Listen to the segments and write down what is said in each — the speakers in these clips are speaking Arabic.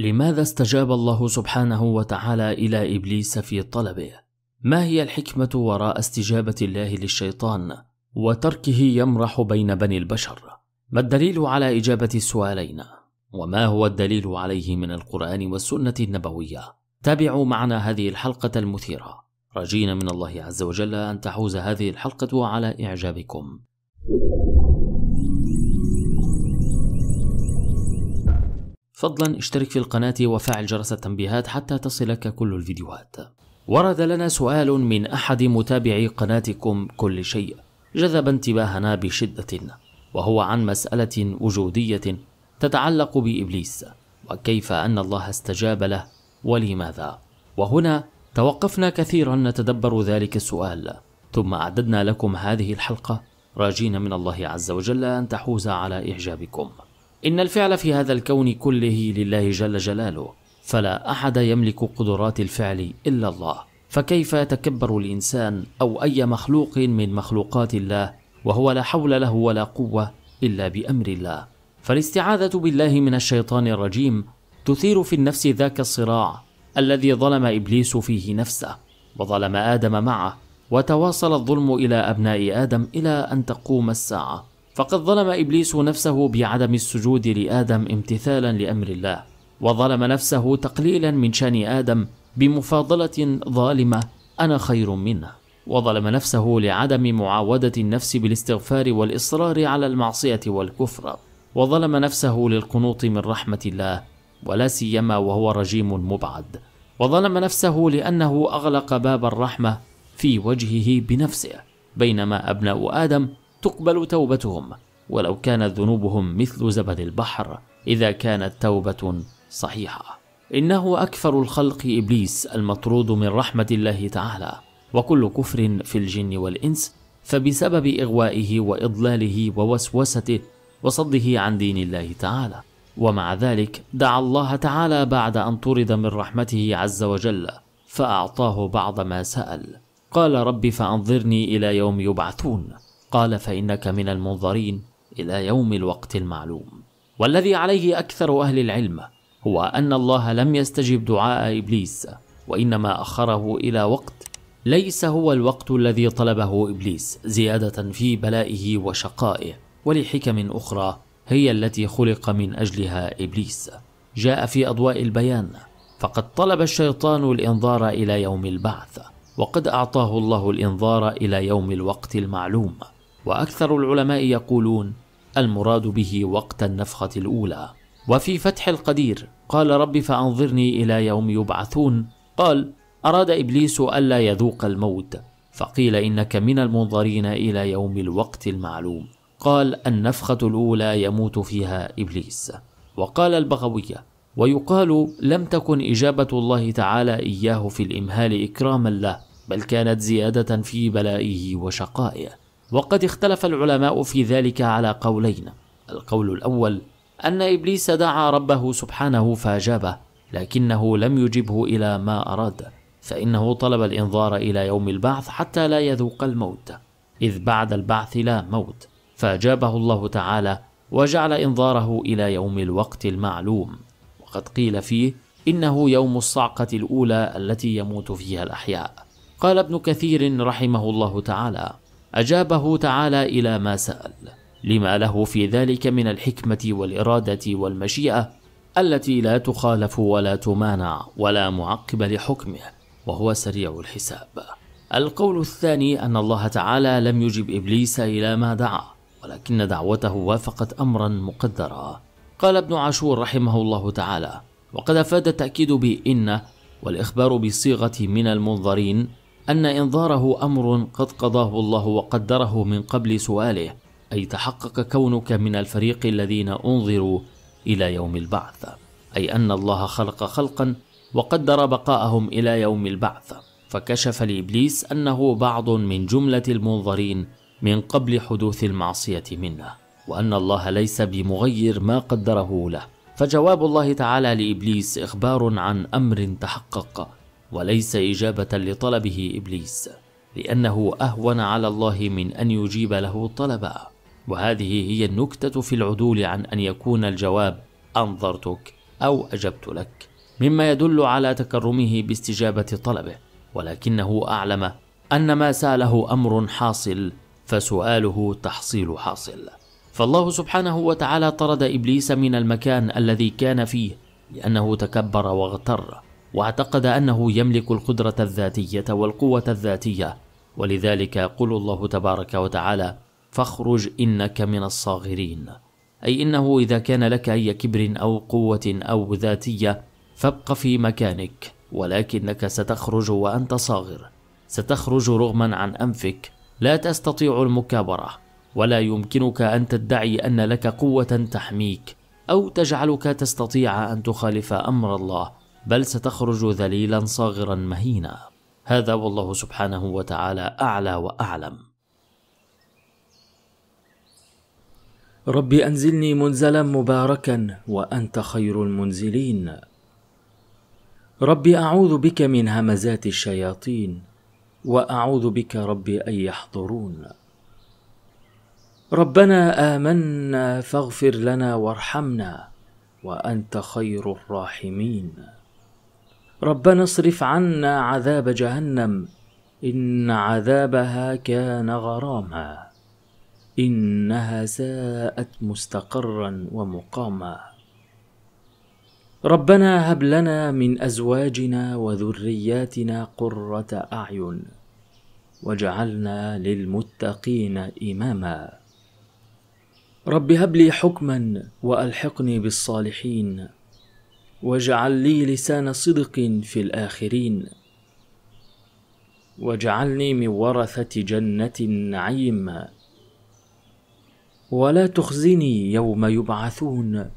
لماذا استجاب الله سبحانه وتعالى إلى إبليس في طلبه؟ ما هي الحكمة وراء استجابة الله للشيطان وتركه يمرح بين بني البشر؟ ما الدليل على إجابة السؤالين؟ وما هو الدليل عليه من القرآن والسنة النبوية؟ تابعوا معنا هذه الحلقة المثيرة رجينا من الله عز وجل أن تحوز هذه الحلقة على إعجابكم فضلا اشترك في القناة وفعل جرس التنبيهات حتى تصلك كل الفيديوهات ورد لنا سؤال من أحد متابعي قناتكم كل شيء جذب انتباهنا بشدة وهو عن مسألة وجودية تتعلق بإبليس وكيف أن الله استجاب له ولماذا وهنا توقفنا كثيرا نتدبر ذلك السؤال ثم أعددنا لكم هذه الحلقة راجين من الله عز وجل أن تحوز على إعجابكم إن الفعل في هذا الكون كله لله جل جلاله، فلا أحد يملك قدرات الفعل إلا الله، فكيف يتكبر الإنسان أو أي مخلوق من مخلوقات الله وهو لا حول له ولا قوة إلا بأمر الله، فالاستعاذة بالله من الشيطان الرجيم تثير في النفس ذاك الصراع الذي ظلم إبليس فيه نفسه، وظلم آدم معه، وتواصل الظلم إلى أبناء آدم إلى أن تقوم الساعة. فقد ظلم ابليس نفسه بعدم السجود لادم امتثالا لامر الله وظلم نفسه تقليلا من شان ادم بمفاضله ظالمه انا خير منه وظلم نفسه لعدم معاوده النفس بالاستغفار والاصرار على المعصيه والكفر وظلم نفسه للقنوط من رحمه الله ولا سيما وهو رجيم مبعد وظلم نفسه لانه اغلق باب الرحمه في وجهه بنفسه بينما ابناء ادم تقبل توبتهم ولو كانت ذنوبهم مثل زبد البحر اذا كانت توبه صحيحه انه اكثر الخلق ابليس المطرود من رحمه الله تعالى وكل كفر في الجن والانس فبسبب اغوائه واضلاله ووسوسته وصده عن دين الله تعالى ومع ذلك دعا الله تعالى بعد ان طرد من رحمته عز وجل فاعطاه بعض ما سال قال رب فانظرني الى يوم يبعثون قال فإنك من المنظرين إلى يوم الوقت المعلوم والذي عليه أكثر أهل العلم هو أن الله لم يستجب دعاء إبليس وإنما أخره إلى وقت ليس هو الوقت الذي طلبه إبليس زيادة في بلائه وشقائه ولحكم أخرى هي التي خلق من أجلها إبليس جاء في أضواء البيان فقد طلب الشيطان الإنظار إلى يوم البعث وقد أعطاه الله الإنظار إلى يوم الوقت المعلوم واكثر العلماء يقولون المراد به وقت النفخه الاولى وفي فتح القدير قال رب فانظرني الى يوم يبعثون قال اراد ابليس الا يذوق الموت فقيل انك من المنظرين الى يوم الوقت المعلوم قال النفخه الاولى يموت فيها ابليس وقال البغويه ويقال لم تكن اجابه الله تعالى اياه في الامهال اكراما له بل كانت زياده في بلائه وشقائه وقد اختلف العلماء في ذلك على قولين القول الاول ان ابليس دعا ربه سبحانه فاجابه لكنه لم يجبه الى ما اراد فانه طلب الانظار الى يوم البعث حتى لا يذوق الموت اذ بعد البعث لا موت فاجابه الله تعالى وجعل انظاره الى يوم الوقت المعلوم وقد قيل فيه انه يوم الصعقه الاولى التي يموت فيها الاحياء قال ابن كثير رحمه الله تعالى أجابه تعالى إلى ما سأل لما له في ذلك من الحكمة والإرادة والمشيئة التي لا تخالف ولا تمانع ولا معقب لحكمه وهو سريع الحساب القول الثاني أن الله تعالى لم يجب إبليس إلى ما دعا ولكن دعوته وافقت أمرا مقدرا قال ابن عاشور رحمه الله تعالى وقد أفاد التأكيد بإن والإخبار بصيغة من المنظرين أن إنظاره أمر قد قضاه الله وقدره من قبل سؤاله أي تحقق كونك من الفريق الذين أنظروا إلى يوم البعث أي أن الله خلق خلقا وقدر بقاءهم إلى يوم البعث فكشف لإبليس أنه بعض من جملة المنظرين من قبل حدوث المعصية منه وأن الله ليس بمغير ما قدره له فجواب الله تعالى لإبليس إخبار عن أمر تحقق وليس إجابة لطلبه إبليس لأنه أهون على الله من أن يجيب له طلبه وهذه هي النكتة في العدول عن أن يكون الجواب أنظرتك أو أجبت لك مما يدل على تكرمه باستجابة طلبه ولكنه أعلم أن ما ساله أمر حاصل فسؤاله تحصيل حاصل فالله سبحانه وتعالى طرد إبليس من المكان الذي كان فيه لأنه تكبر واغتر واعتقد انه يملك القدره الذاتيه والقوه الذاتيه ولذلك يقول الله تبارك وتعالى فاخرج انك من الصاغرين اي انه اذا كان لك اي كبر او قوه او ذاتيه فابق في مكانك ولكنك ستخرج وانت صاغر ستخرج رغما عن انفك لا تستطيع المكابره ولا يمكنك ان تدعي ان لك قوه تحميك او تجعلك تستطيع ان تخالف امر الله بل ستخرج ذليلا صاغرا مهينا هذا والله سبحانه وتعالى اعلى واعلم رب انزلني منزلا مباركا وانت خير المنزلين رب اعوذ بك من همزات الشياطين واعوذ بك رب ان يحضرون ربنا امنا فاغفر لنا وارحمنا وانت خير الراحمين ربنا اصرف عنا عذاب جهنم إن عذابها كان غراما إنها ساءت مستقرا ومقاما ربنا هب لنا من أزواجنا وذرياتنا قرة أعين وجعلنا للمتقين إماما رب هب لي حكما وألحقني بالصالحين واجعل لي لسان صدق في الآخرين واجعلني من ورثة جنة النعيم ولا تخزني يوم يبعثون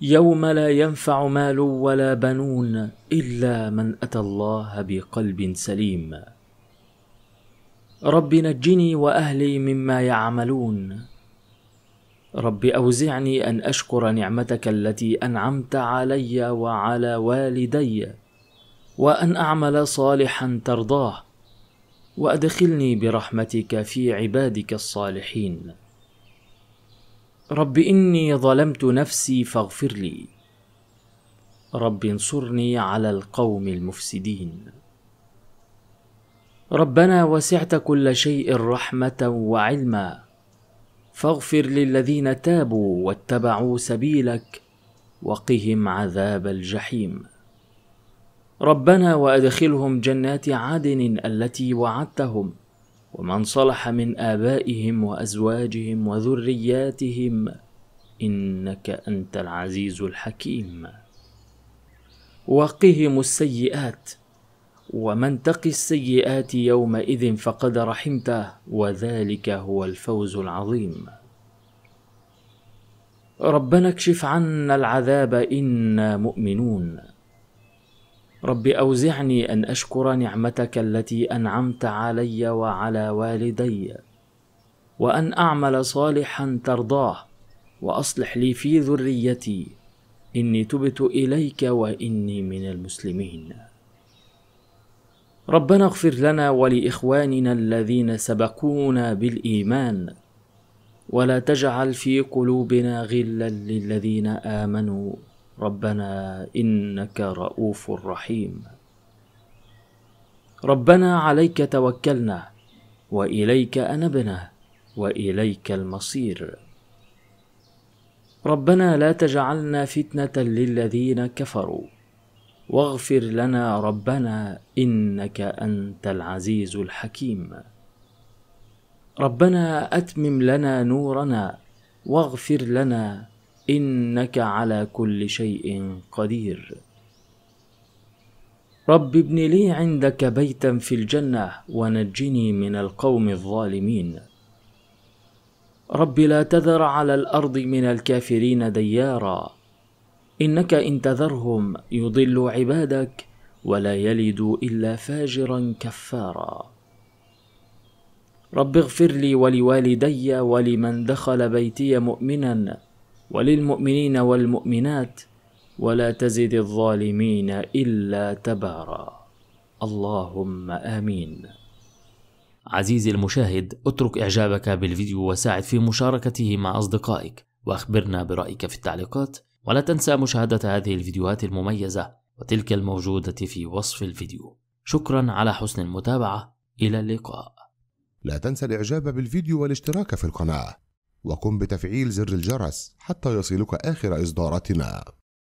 يوم لا ينفع مال ولا بنون إلا من أتى الله بقلب سليم رب نجني وأهلي مما يعملون رب أوزعني أن أشكر نعمتك التي أنعمت علي وعلى والدي وأن أعمل صالحا ترضاه وأدخلني برحمتك في عبادك الصالحين رب إني ظلمت نفسي فاغفر لي رب انصرني على القوم المفسدين ربنا وسعت كل شيء رحمة وعلما فاغفر للذين تابوا واتبعوا سبيلك وقهم عذاب الجحيم ربنا وادخلهم جنات عدن التي وعدتهم ومن صلح من ابائهم وازواجهم وذرياتهم انك انت العزيز الحكيم وقهم السيئات ومن تق السيئات يومئذ فقد رحمته وذلك هو الفوز العظيم ربنا اكشف عنا العذاب انا مؤمنون رب اوزعني ان اشكر نعمتك التي انعمت علي وعلى والدي وان اعمل صالحا ترضاه واصلح لي في ذريتي اني تبت اليك واني من المسلمين ربنا اغفر لنا ولاخواننا الذين سبقونا بالايمان ولا تجعل في قلوبنا غلا للذين امنوا ربنا انك رؤوف رحيم ربنا عليك توكلنا واليك انبنا واليك المصير ربنا لا تجعلنا فتنه للذين كفروا واغفر لنا ربنا انك انت العزيز الحكيم ربنا اتمم لنا نورنا واغفر لنا انك على كل شيء قدير رب ابن لي عندك بيتا في الجنه ونجني من القوم الظالمين رب لا تذر على الارض من الكافرين ديارا انك ان تذرهم يضلوا عبادك ولا يلدوا الا فاجرا كفارا رب اغفر لي ولوالدي ولمن دخل بيتي مؤمنا وللمؤمنين والمؤمنات ولا تزد الظالمين الا تبارا اللهم امين عزيزي المشاهد اترك اعجابك بالفيديو وساعد في مشاركته مع اصدقائك واخبرنا برايك في التعليقات ولا تنسى مشاهدة هذه الفيديوهات المميزة وتلك الموجودة في وصف الفيديو شكرا على حسن المتابعة إلى اللقاء لا تنسى الإعجاب بالفيديو والاشتراك في القناة وقم بتفعيل زر الجرس حتى يصلك آخر إصداراتنا